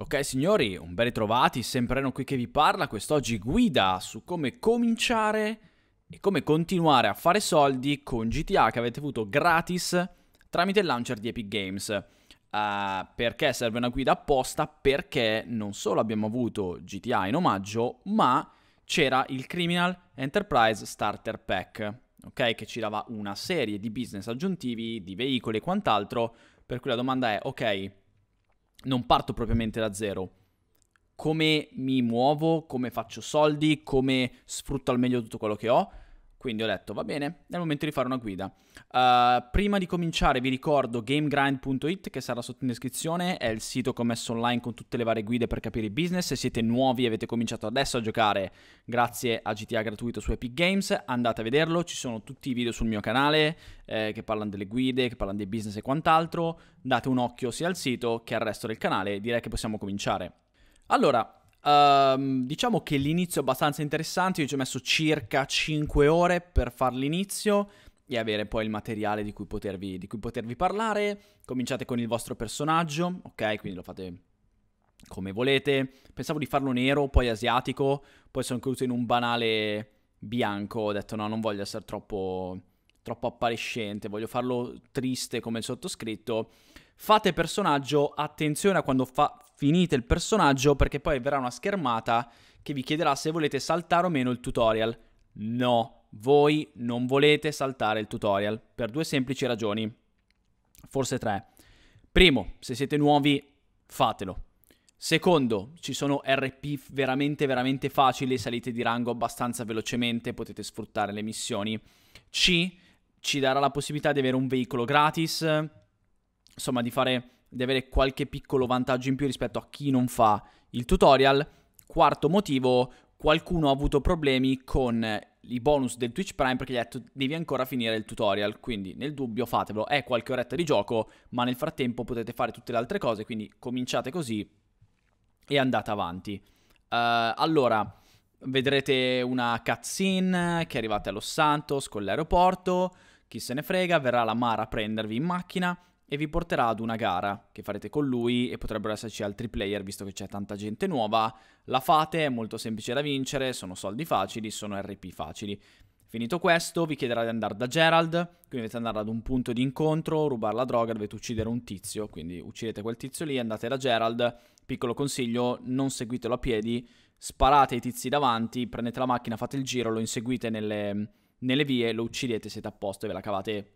Ok signori, un ben ritrovati, sempre Reno qui che vi parla, quest'oggi guida su come cominciare e come continuare a fare soldi con GTA che avete avuto gratis tramite il launcher di Epic Games. Uh, perché serve una guida apposta? Perché non solo abbiamo avuto GTA in omaggio, ma c'era il Criminal Enterprise Starter Pack, ok? Che ci dava una serie di business aggiuntivi, di veicoli e quant'altro, per cui la domanda è, ok non parto propriamente da zero. Come mi muovo, come faccio soldi, come sfrutto al meglio tutto quello che ho quindi ho detto, va bene, è il momento di fare una guida. Uh, prima di cominciare vi ricordo gamegrind.it che sarà sotto in descrizione, è il sito che ho messo online con tutte le varie guide per capire il business. Se siete nuovi e avete cominciato adesso a giocare grazie a GTA gratuito su Epic Games, andate a vederlo, ci sono tutti i video sul mio canale eh, che parlano delle guide, che parlano dei business e quant'altro. Date un occhio sia al sito che al resto del canale, direi che possiamo cominciare. Allora, Um, diciamo che l'inizio è abbastanza interessante, io ci ho messo circa 5 ore per fare l'inizio e avere poi il materiale di cui, potervi, di cui potervi parlare. Cominciate con il vostro personaggio, ok? Quindi lo fate come volete. Pensavo di farlo nero, poi asiatico, poi sono caduto in un banale bianco, ho detto no, non voglio essere troppo, troppo appariscente, voglio farlo triste come il sottoscritto. Fate personaggio, attenzione a quando fa- finite il personaggio perché poi verrà una schermata che vi chiederà se volete saltare o meno il tutorial. No, voi non volete saltare il tutorial per due semplici ragioni, forse tre. Primo, se siete nuovi, fatelo. Secondo, ci sono RP veramente veramente facili, salite di rango abbastanza velocemente, potete sfruttare le missioni. C, ci darà la possibilità di avere un veicolo gratis, insomma di fare di avere qualche piccolo vantaggio in più rispetto a chi non fa il tutorial. Quarto motivo, qualcuno ha avuto problemi con i bonus del Twitch Prime perché gli ha detto devi ancora finire il tutorial, quindi nel dubbio fatevelo, è qualche oretta di gioco, ma nel frattempo potete fare tutte le altre cose, quindi cominciate così e andate avanti. Uh, allora, vedrete una cutscene che arrivate a Los Santos con l'aeroporto, chi se ne frega, verrà la Mara a prendervi in macchina, e vi porterà ad una gara che farete con lui e potrebbero esserci altri player visto che c'è tanta gente nuova. La fate, è molto semplice da vincere, sono soldi facili, sono RP facili. Finito questo, vi chiederà di andare da Gerald, quindi dovete andare ad un punto di incontro, rubare la droga, dovete uccidere un tizio, quindi uccidete quel tizio lì, andate da Gerald, piccolo consiglio, non seguitelo a piedi, sparate ai tizi davanti, prendete la macchina, fate il giro, lo inseguite nelle, nelle vie, lo uccidete, siete a posto e ve la cavate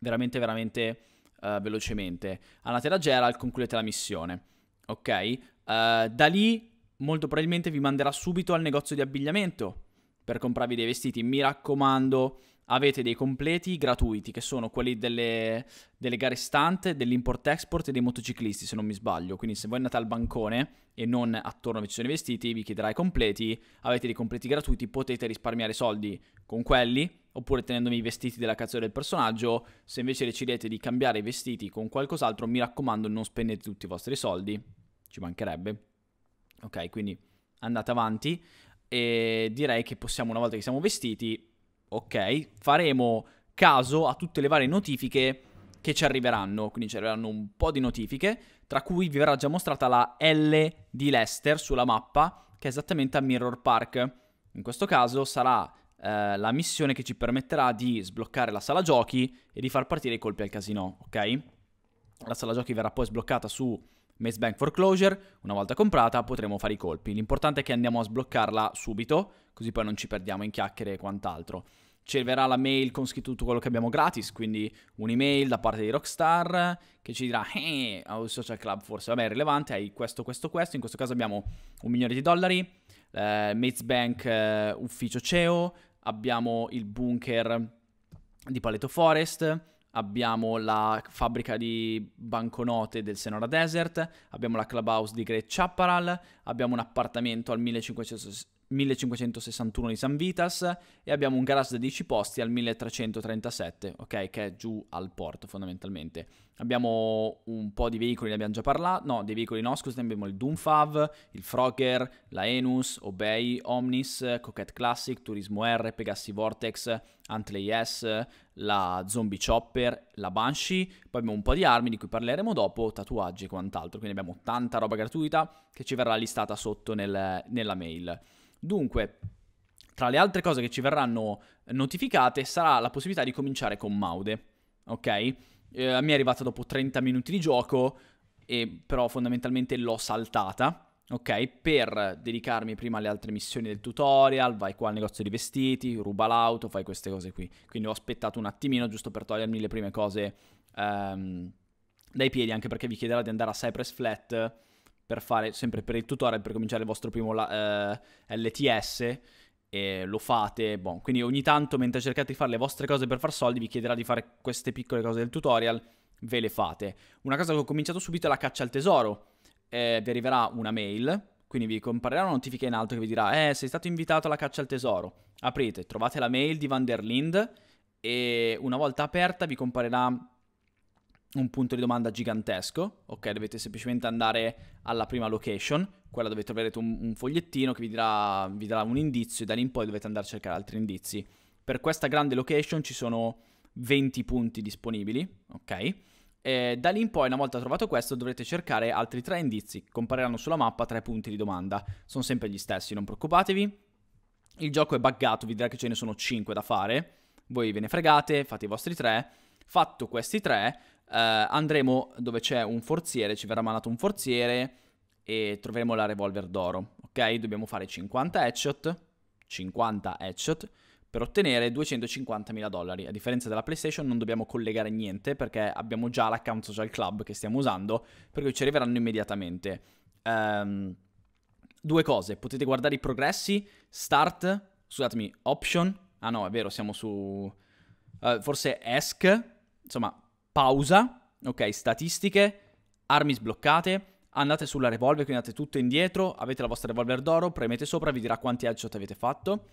veramente, veramente eh, velocemente. Andate da Geralt, concludete la missione. Ok? Uh, da lì molto probabilmente vi manderà subito al negozio di abbigliamento per comprarvi dei vestiti. Mi raccomando, avete dei completi gratuiti che sono quelli delle, delle gare stunt, dell'import-export e dei motociclisti, se non mi sbaglio. Quindi se voi andate al bancone e non attorno dove ci sono i vestiti, vi chiederà i completi, avete dei completi gratuiti, potete risparmiare soldi con quelli oppure tenendomi i vestiti della cazzola del personaggio. Se invece decidete di cambiare i vestiti con qualcos'altro, mi raccomando non spendete tutti i vostri soldi, ci mancherebbe. Ok, quindi andate avanti e direi che possiamo, una volta che siamo vestiti, ok, faremo caso a tutte le varie notifiche che ci arriveranno, quindi ci arriveranno un po' di notifiche, tra cui vi verrà già mostrata la L di Lester sulla mappa, che è esattamente a Mirror Park. In questo caso sarà eh, la missione che ci permetterà di sbloccare la sala giochi e di far partire i colpi al casino, ok? La sala giochi verrà poi sbloccata su Maze Bank Foreclosure, una volta comprata potremo fare i colpi. L'importante è che andiamo a sbloccarla subito, così poi non ci perdiamo in chiacchiere e quant'altro. Ci arriverà la mail con scritto tutto quello che abbiamo gratis, quindi un'email da parte di Rockstar che ci dirà eh, a un social club forse, vabbè è rilevante, hai questo, questo, questo, in questo caso abbiamo un milione di dollari, eh, Mates Bank eh, ufficio CEO, abbiamo il bunker di Paleto Forest, abbiamo la fabbrica di banconote del Senora Desert, abbiamo la clubhouse di Great Chaparral, abbiamo un appartamento al 1500, 1561 di San Vitas e abbiamo un garage da 10 posti al 1337, ok? Che è giù al porto fondamentalmente. Abbiamo un po' di veicoli, ne abbiamo già parlato, no, dei veicoli no, scusate, abbiamo il Doomfav, il Frogger, la Enus, Obey, Omnis, Coquette Classic, Turismo R, Pegassi Vortex, Antley S, la Zombie Chopper, la Banshee, poi abbiamo un po' di armi di cui parleremo dopo, tatuaggi e quant'altro, quindi abbiamo tanta roba gratuita che ci verrà listata sotto nel, nella mail. Dunque, tra le altre cose che ci verranno notificate sarà la possibilità di cominciare con Maude, ok? Eh, mi è arrivata dopo 30 minuti di gioco, e, però fondamentalmente l'ho saltata ok? Per dedicarmi prima alle altre missioni del tutorial, vai qua al negozio di vestiti, ruba l'auto, fai queste cose qui. Quindi ho aspettato un attimino giusto per togliermi le prime cose um, dai piedi, anche perché vi chiederà di andare a Cypress Flat per fare sempre per il tutorial, per cominciare il vostro primo eh, LTS. E lo fate, bon. quindi ogni tanto mentre cercate di fare le vostre cose per far soldi vi chiederà di fare queste piccole cose del tutorial, ve le fate. Una cosa che ho cominciato subito è la caccia al tesoro, eh, vi arriverà una mail, quindi vi comparirà una notifica in alto che vi dirà eh sei stato invitato alla caccia al tesoro, aprite, trovate la mail di Van der Lind e una volta aperta vi comparirà un punto di domanda gigantesco, ok? Dovete semplicemente andare alla prima location, quella dove troverete un, un fogliettino che vi darà, vi darà, un indizio e da lì in poi dovete andare a cercare altri indizi. Per questa grande location ci sono 20 punti disponibili, ok? E da lì in poi, una volta trovato questo, dovrete cercare altri tre indizi. Compariranno sulla mappa tre punti di domanda. Sono sempre gli stessi, non preoccupatevi. Il gioco è buggato, vi dirà che ce ne sono 5 da fare. Voi ve ne fregate, fate i vostri tre. Fatto questi tre, eh, andremo dove c'è un forziere, ci verrà mandato un forziere e troveremo la revolver d'oro, ok? Dobbiamo fare 50 headshot, 50 headshot per ottenere 250.000 dollari. A differenza della PlayStation non dobbiamo collegare niente perché abbiamo già l'account social club che stiamo usando, per cui ci arriveranno immediatamente. Um, due cose, potete guardare i progressi, start, scusatemi, option, ah no è vero siamo su... Uh, forse ESC, insomma pausa, ok, statistiche, armi sbloccate, andate sulla revolver, quindi andate tutto indietro, avete la vostra revolver d'oro, premete sopra, vi dirà quanti headshot avete fatto.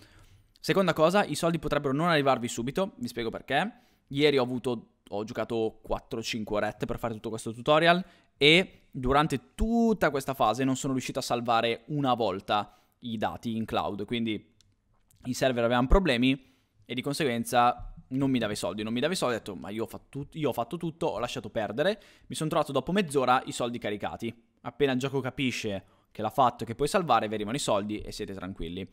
Seconda cosa, i soldi potrebbero non arrivarvi subito, vi spiego perché. Ieri ho, avuto, ho giocato 4-5 orette per fare tutto questo tutorial e durante tutta questa fase non sono riuscito a salvare una volta i dati in cloud, quindi i server avevano problemi e di conseguenza non mi dava i soldi, non mi dava i soldi, ho detto ma io ho fatto, io ho fatto tutto, ho lasciato perdere, mi sono trovato dopo mezz'ora i soldi caricati. Appena il gioco capisce che l'ha fatto e che puoi salvare, vi arrivano i soldi e siete tranquilli.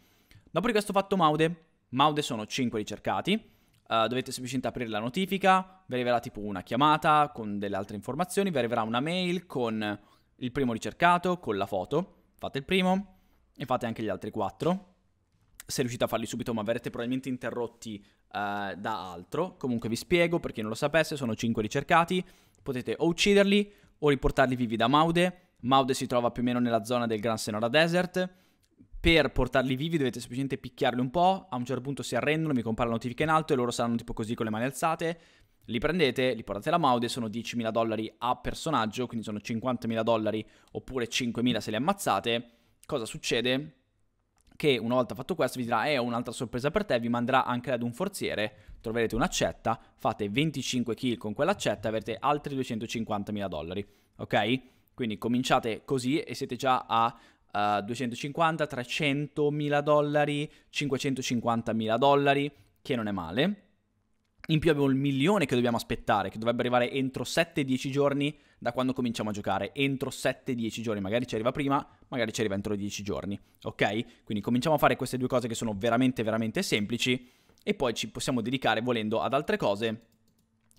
Dopo di questo ho fatto Maude, Maude sono 5 ricercati, Uh, dovete semplicemente aprire la notifica, vi arriverà tipo una chiamata con delle altre informazioni, vi arriverà una mail con il primo ricercato, con la foto, fate il primo e fate anche gli altri 4. Se riuscite a farli subito, ma verrete probabilmente interrotti eh, da altro. Comunque vi spiego, per chi non lo sapesse, sono 5 ricercati, potete o ucciderli o riportarli vivi da Maude. Maude si trova più o meno nella zona del Gran Senora Desert. Per portarli vivi dovete semplicemente picchiarli un po', a un certo punto si arrendono, mi compare la notifica in alto e loro saranno tipo così con le mani alzate. Li prendete, li portate alla Maude, sono 10.000 dollari a personaggio, quindi sono 50.000 dollari oppure 5.000 se li ammazzate. Cosa succede? che una volta fatto questo vi dirà eh ho un'altra sorpresa per te, vi manderà anche ad un forziere, troverete un'accetta, fate 25 kill con quell'accetta e avrete altri 250.000 dollari, ok? Quindi cominciate così e siete già a uh, 250, 300.000 dollari, 550.000 dollari, che non è male. In più abbiamo il milione che dobbiamo aspettare, che dovrebbe arrivare entro 7-10 giorni da quando cominciamo a giocare. Entro 7-10 giorni, magari ci arriva prima, magari ci arriva entro 10 giorni, ok? Quindi cominciamo a fare queste due cose che sono veramente, veramente semplici e poi ci possiamo dedicare volendo ad altre cose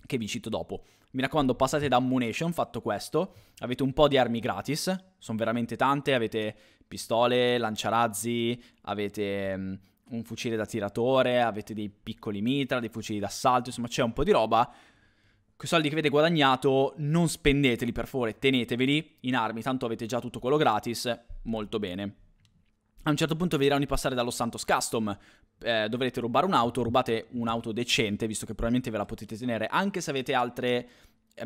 che vi cito dopo. Mi raccomando, passate da Ammunition, fatto questo, avete un po' di armi gratis, sono veramente tante, avete pistole, lanciarazzi, avete mm, un fucile da tiratore, avete dei piccoli mitra, dei fucili d'assalto, insomma c'è un po' di roba. Quei soldi che avete guadagnato non spendeteli per favore, teneteveli in armi, tanto avete già tutto quello gratis, molto bene. A un certo punto vi diranno di passare dallo Santos Custom, eh, dovrete rubare un'auto, rubate un'auto decente, visto che probabilmente ve la potete tenere, anche se avete altri eh,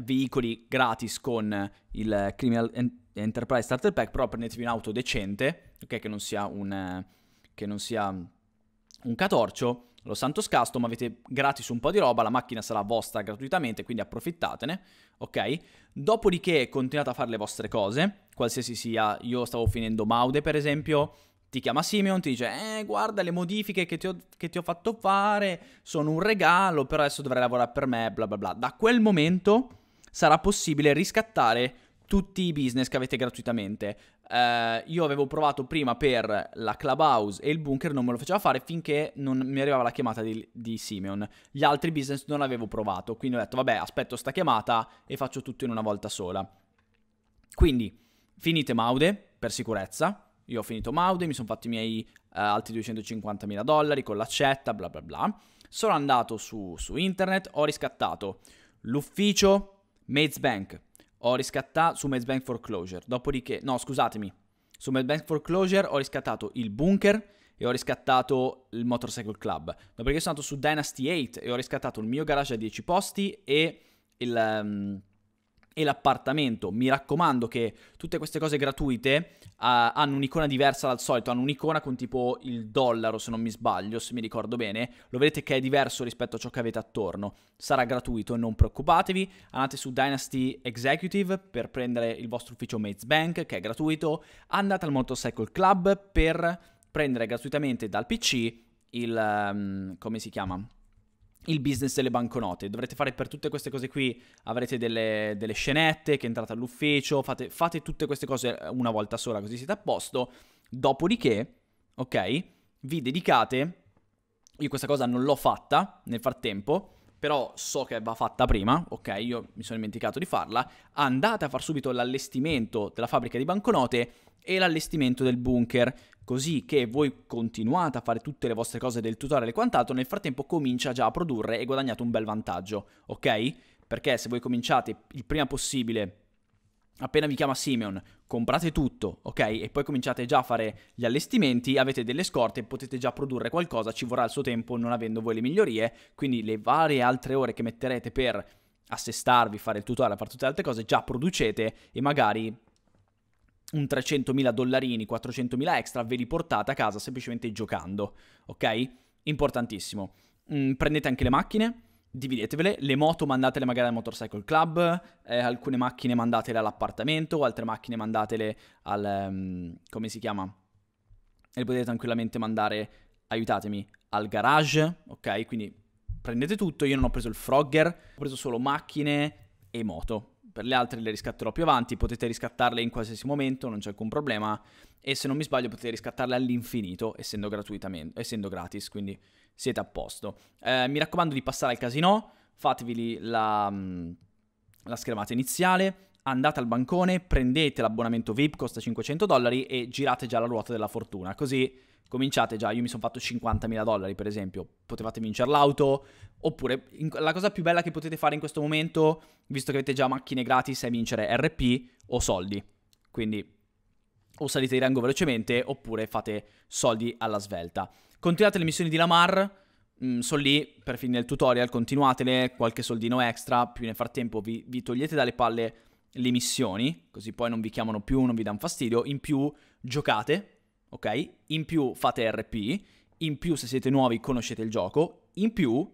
veicoli gratis con il Criminal Enterprise Starter Pack, però prendetevi un'auto decente, ok, che non sia un... Eh, che non sia un catorcio, lo Santos Custom, avete gratis un po' di roba, la macchina sarà vostra gratuitamente, quindi approfittatene, ok? Dopodiché continuate a fare le vostre cose, qualsiasi sia, io stavo finendo Maude per esempio, ti chiama Simeon, ti dice, eh guarda le modifiche che ti, ho, che ti ho fatto fare sono un regalo, però adesso dovrai lavorare per me, bla bla bla. Da quel momento sarà possibile riscattare tutti i business che avete gratuitamente. Uh, io avevo provato prima per la clubhouse e il bunker, non me lo faceva fare finché non mi arrivava la chiamata di, di Simeon. Gli altri business non avevo provato, quindi ho detto vabbè aspetto sta chiamata e faccio tutto in una volta sola. Quindi finite Maude per sicurezza. Io ho finito Maude, mi sono fatto i miei uh, altri 250.000 dollari con l'accetta, bla bla bla. Sono andato su, su internet, ho riscattato l'ufficio Mates Bank ho riscattato su Bank Foreclosure, dopodiché, no scusatemi, su Bank Foreclosure ho riscattato il Bunker e ho riscattato il Motorcycle Club, dopodiché sono andato su Dynasty 8 e ho riscattato il mio garage a 10 posti e il... Um, e l'appartamento. Mi raccomando che tutte queste cose gratuite uh, hanno un'icona diversa dal solito, hanno un'icona con tipo il dollaro se non mi sbaglio, se mi ricordo bene, lo vedete che è diverso rispetto a ciò che avete attorno. Sarà gratuito, non preoccupatevi, andate su Dynasty Executive per prendere il vostro ufficio Mates Bank che è gratuito, andate al Motorcycle Club per prendere gratuitamente dal PC il... Um, come si chiama? il business delle banconote. Dovrete fare per tutte queste cose qui, avrete delle, delle scenette che entrate all'ufficio, fate, fate, tutte queste cose eh, una volta sola così siete a posto. Dopodiché, ok, vi dedicate, io questa cosa non l'ho fatta nel frattempo, però so che va fatta prima, ok, io mi sono dimenticato di farla, andate a far subito l'allestimento della fabbrica di banconote e l'allestimento del bunker, così che voi continuate a fare tutte le vostre cose del tutorial e quant'altro, nel frattempo comincia già a produrre e guadagnate un bel vantaggio, ok? Perché se voi cominciate il prima possibile appena vi chiama Simeon, comprate tutto, ok? E poi cominciate già a fare gli allestimenti, avete delle scorte, potete già produrre qualcosa, ci vorrà il suo tempo non avendo voi le migliorie, quindi le varie altre ore che metterete per assestarvi, fare il tutorial, fare tutte le altre cose, già producete e magari un 300.000 dollarini, 400.000 extra ve li portate a casa semplicemente giocando, ok? Importantissimo. Mm, prendete anche le macchine, dividetevele, le moto mandatele magari al Motorcycle Club, eh, alcune macchine mandatele all'appartamento, altre macchine mandatele al... Um, come si chiama? E le potete tranquillamente mandare, aiutatemi, al garage, ok? Quindi prendete tutto, io non ho preso il Frogger, ho preso solo macchine e moto. Per le altre le riscatterò più avanti, potete riscattarle in qualsiasi momento, non c'è alcun problema. E se non mi sbaglio potete riscattarle all'infinito, essendo, essendo gratis, quindi siete a posto. Eh, mi raccomando di passare al casino, fatevi la, mm, la schermata iniziale, andate al bancone, prendete l'abbonamento VIP, costa 500 dollari e girate già la ruota della fortuna. Così cominciate già, io mi sono fatto 50.000 dollari per esempio, potevate vincere l'auto, oppure la cosa più bella che potete fare in questo momento, visto che avete già macchine gratis, è vincere RP o soldi. Quindi o salite di rango velocemente oppure fate soldi alla svelta. Continuate le missioni di Lamar, mm, sono lì per finire il tutorial, continuatele, qualche soldino extra, più nel frattempo vi, vi togliete dalle palle le missioni, così poi non vi chiamano più, non vi danno fastidio, in più giocate, ok? In più fate RP, in più se siete nuovi conoscete il gioco, in più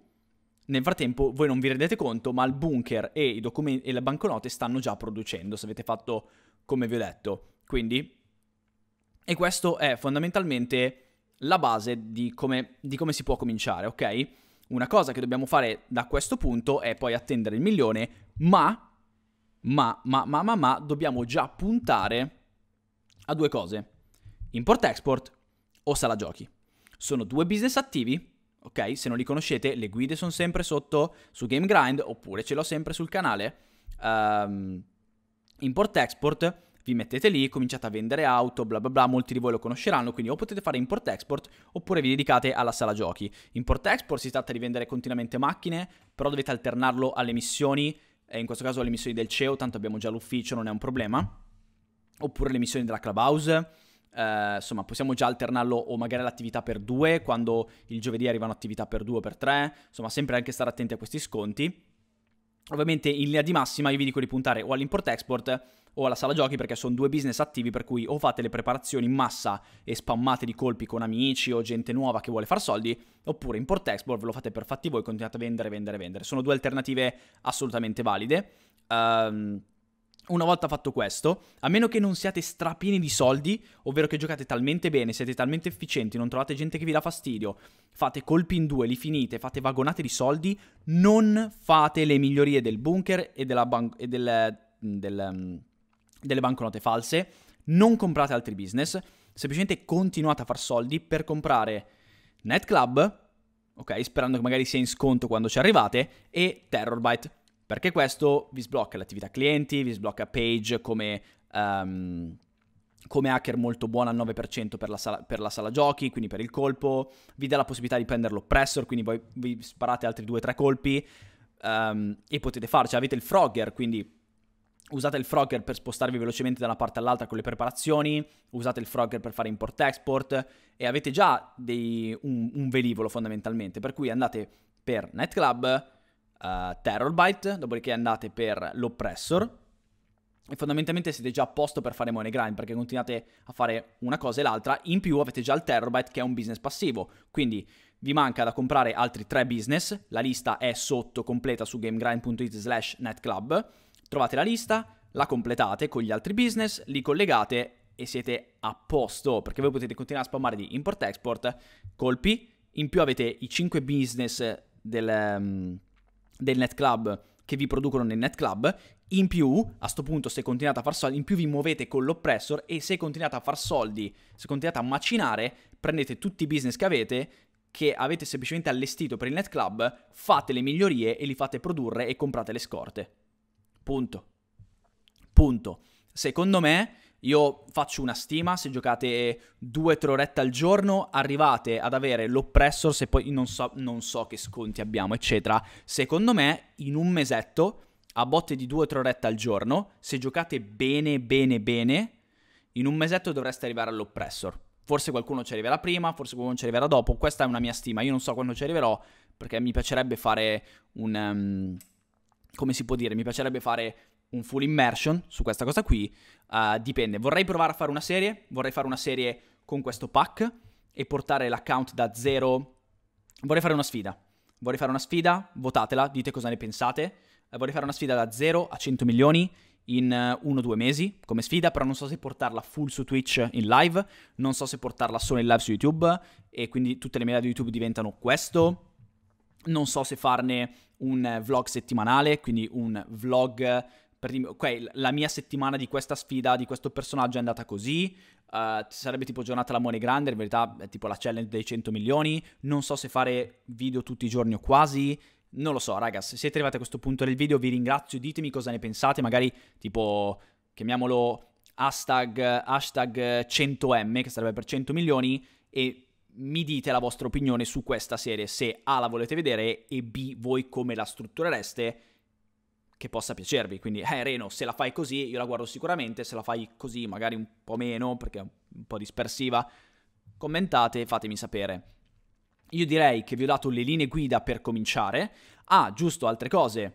nel frattempo voi non vi rendete conto, ma il bunker e, i documenti, e le banconote stanno già producendo, se avete fatto come vi ho detto. Quindi, e questo è fondamentalmente la base di come, di come si può cominciare, ok? Una cosa che dobbiamo fare da questo punto è poi attendere il milione, ma, ma, ma, ma, ma, ma, dobbiamo già puntare a due cose. Import-export o sala giochi. Sono due business attivi, ok? Se non li conoscete, le guide sono sempre sotto su Game Grind oppure ce l'ho sempre sul canale. Um, import-export vi mettete lì, cominciate a vendere auto, bla bla bla, molti di voi lo conosceranno, quindi o potete fare import-export oppure vi dedicate alla sala giochi. Import-export si tratta di vendere continuamente macchine, però dovete alternarlo alle missioni, e eh, in questo caso alle missioni del CEO, tanto abbiamo già l'ufficio, non è un problema, oppure le missioni della clubhouse. Eh, insomma, possiamo già alternarlo o magari l'attività per due, quando il giovedì arrivano attività per due o per tre, insomma, sempre anche stare attenti a questi sconti. Ovviamente in linea di massima io vi dico di puntare o all'import-export o alla sala giochi perché sono due business attivi per cui o fate le preparazioni in massa e spammate di colpi con amici o gente nuova che vuole far soldi, oppure import-export ve lo fate per fatti voi e continuate a vendere, vendere, vendere. Sono due alternative assolutamente valide. Um, una volta fatto questo, a meno che non siate strapieni di soldi, ovvero che giocate talmente bene, siete talmente efficienti, non trovate gente che vi dà fastidio, fate colpi in due, li finite, fate vagonate di soldi, non fate le migliorie del bunker e della, ban- e del, del, mm, delle banconote false, non comprate altri business, semplicemente continuate a far soldi per comprare NetClub, ok, sperando che magari sia in sconto quando ci arrivate, e Terrorbyte, perché questo vi sblocca l'attività clienti, vi sblocca page come... Um, come hacker molto buono al 9% per la, sala, per la, sala, giochi, quindi per il colpo, vi dà la possibilità di prendere l'oppressor, quindi voi vi sparate altri 2-3 colpi um, e potete farci. Cioè avete il Frogger, quindi Usate il Frogger per spostarvi velocemente da una parte all'altra con le preparazioni, usate il Frogger per fare import-export e avete già dei, un, un, velivolo fondamentalmente, per cui andate per Nightclub, uh, eh, Terrorbyte, dopodiché andate per l'Oppressor e fondamentalmente siete già a posto per fare money grind perché continuate a fare una cosa e l'altra, in più avete già il Terrorbyte che è un business passivo, quindi vi manca da comprare altri tre business, la lista è sotto completa su gamegrind.it slash Nightclub. Trovate la lista, la completate con gli altri business, li collegate e siete a posto, perché voi potete continuare a spammare di import-export, colpi, in più avete i 5 business del, um, del NetClub che vi producono nel NetClub, in più, a questo punto, se continuate a far soldi, in più vi muovete con l'oppressor e se continuate a far soldi, se continuate a macinare, prendete tutti i business che avete, che avete semplicemente allestito per il NetClub, fate le migliorie e li fate produrre e comprate le scorte. Punto. Punto. Secondo me, io faccio una stima, se giocate 2-3 orette al giorno arrivate ad avere l'oppressor, se poi non so, non so che sconti abbiamo, eccetera. Secondo me, in un mesetto, a botte di 2-3 orette al giorno, se giocate bene, bene, bene, in un mesetto dovreste arrivare all'oppressor. Forse qualcuno ci arriverà prima, forse qualcuno ci arriverà dopo, questa è una mia stima, io non so quando ci arriverò, perché mi piacerebbe fare un... Um, come si può dire, mi piacerebbe fare un full immersion su questa cosa qui, uh, dipende. Vorrei provare a fare una serie, vorrei fare una serie con questo pack e portare l'account da zero. Vorrei fare una sfida. Vorrei fare una sfida, votatela, dite cosa ne pensate. Eh, vorrei fare una sfida da 0 a 100 milioni in eh, uno o due mesi come sfida, però non so se portarla full su Twitch in live, non so se portarla solo in live su YouTube e quindi tutte le mie live di YouTube diventano questo, non so se farne un eh, vlog settimanale, quindi un vlog per ok, la mia settimana di questa sfida, di questo personaggio è andata così, uh, sarebbe tipo giornata la Money Grande, in verità è tipo la challenge dei 100 milioni, non so se fare video tutti i giorni o quasi, non lo so ragazzi, se siete arrivati a questo punto del video vi ringrazio, ditemi cosa ne pensate, magari tipo, chiamiamolo hashtag, hashtag 100M, che sarebbe per 100 milioni, e mi dite la vostra opinione su questa serie, se A la volete vedere e B voi come la strutturereste che possa piacervi. Quindi, eh Reno, se la fai così io la guardo sicuramente, se la fai così magari un po' meno perché è un po' dispersiva, commentate e fatemi sapere. Io direi che vi ho dato le linee guida per cominciare. Ah, giusto, altre cose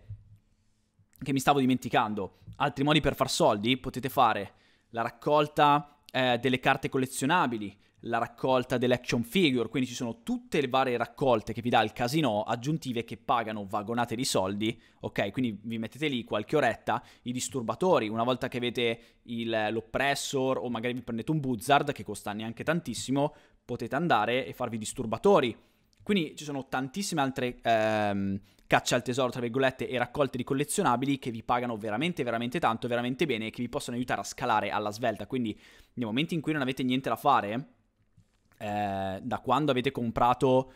che mi stavo dimenticando. Altri modi per far soldi, potete fare la raccolta eh, delle carte collezionabili, la raccolta delle action figure, quindi ci sono tutte le varie raccolte che vi dà il casino aggiuntive che pagano vagonate di soldi, ok? Quindi vi mettete lì qualche oretta, i disturbatori, una volta che avete il, l'oppressor o magari vi prendete un buzzard che costa neanche tantissimo, potete andare e farvi disturbatori. Quindi ci sono tantissime altre ehm, caccia al tesoro, tra virgolette, e raccolte di collezionabili che vi pagano veramente, veramente tanto, veramente bene e che vi possono aiutare a scalare alla svelta. Quindi nei momenti in cui non avete niente da fare, eh, da quando avete comprato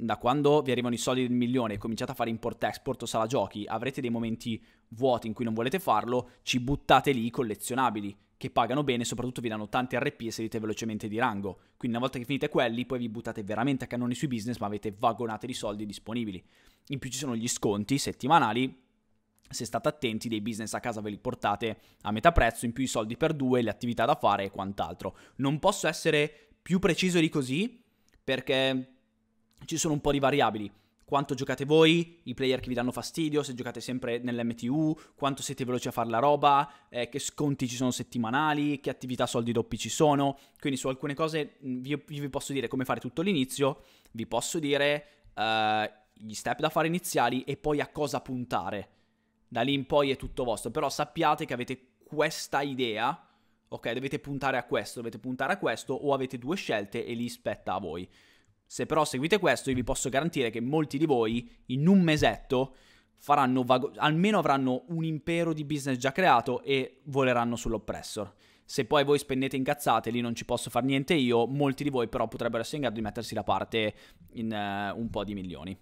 da quando vi arrivano i soldi del milione e cominciate a fare import-export o sala giochi, avrete dei momenti vuoti in cui non volete farlo, ci buttate lì i collezionabili che pagano bene, soprattutto vi danno tanti RP e salite velocemente di rango. Quindi una volta che finite quelli, poi vi buttate veramente a cannoni sui business, ma avete vagonate di soldi disponibili. In più ci sono gli sconti settimanali, se state attenti dei business a casa ve li portate a metà prezzo, in più i soldi per due, le attività da fare e quant'altro. Non posso essere più preciso di così perché ci sono un po' di variabili. Quanto giocate voi, i player che vi danno fastidio, se giocate sempre nell'MTU, quanto siete veloci a fare la roba, eh, che sconti ci sono settimanali, che attività soldi doppi ci sono. Quindi su alcune cose mm, vi, vi posso dire come fare tutto l'inizio, vi posso dire eh, gli step da fare iniziali e poi a cosa puntare. Da lì in poi è tutto vostro, però sappiate che avete questa idea ok, dovete puntare a questo, dovete puntare a questo, o avete due scelte e li spetta a voi. Se però seguite questo, io vi posso garantire che molti di voi in un mesetto faranno vago- almeno avranno un impero di business già creato e voleranno sull'oppressor. Se poi voi spendete incazzate, lì non ci posso fare niente io, molti di voi però potrebbero essere in grado di mettersi da parte in uh, un po' di milioni.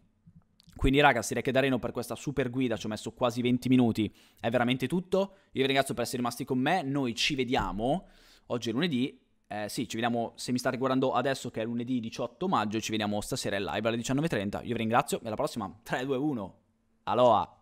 Quindi ragazzi, direi che da Reno per questa super guida ci ho messo quasi 20 minuti, è veramente tutto. Io vi ringrazio per essere rimasti con me, noi ci vediamo oggi è lunedì, eh, sì, ci vediamo se mi state guardando adesso che è lunedì 18 maggio, ci vediamo stasera in live alle 19.30. Io vi ringrazio e alla prossima, 3, 2, 1, aloha!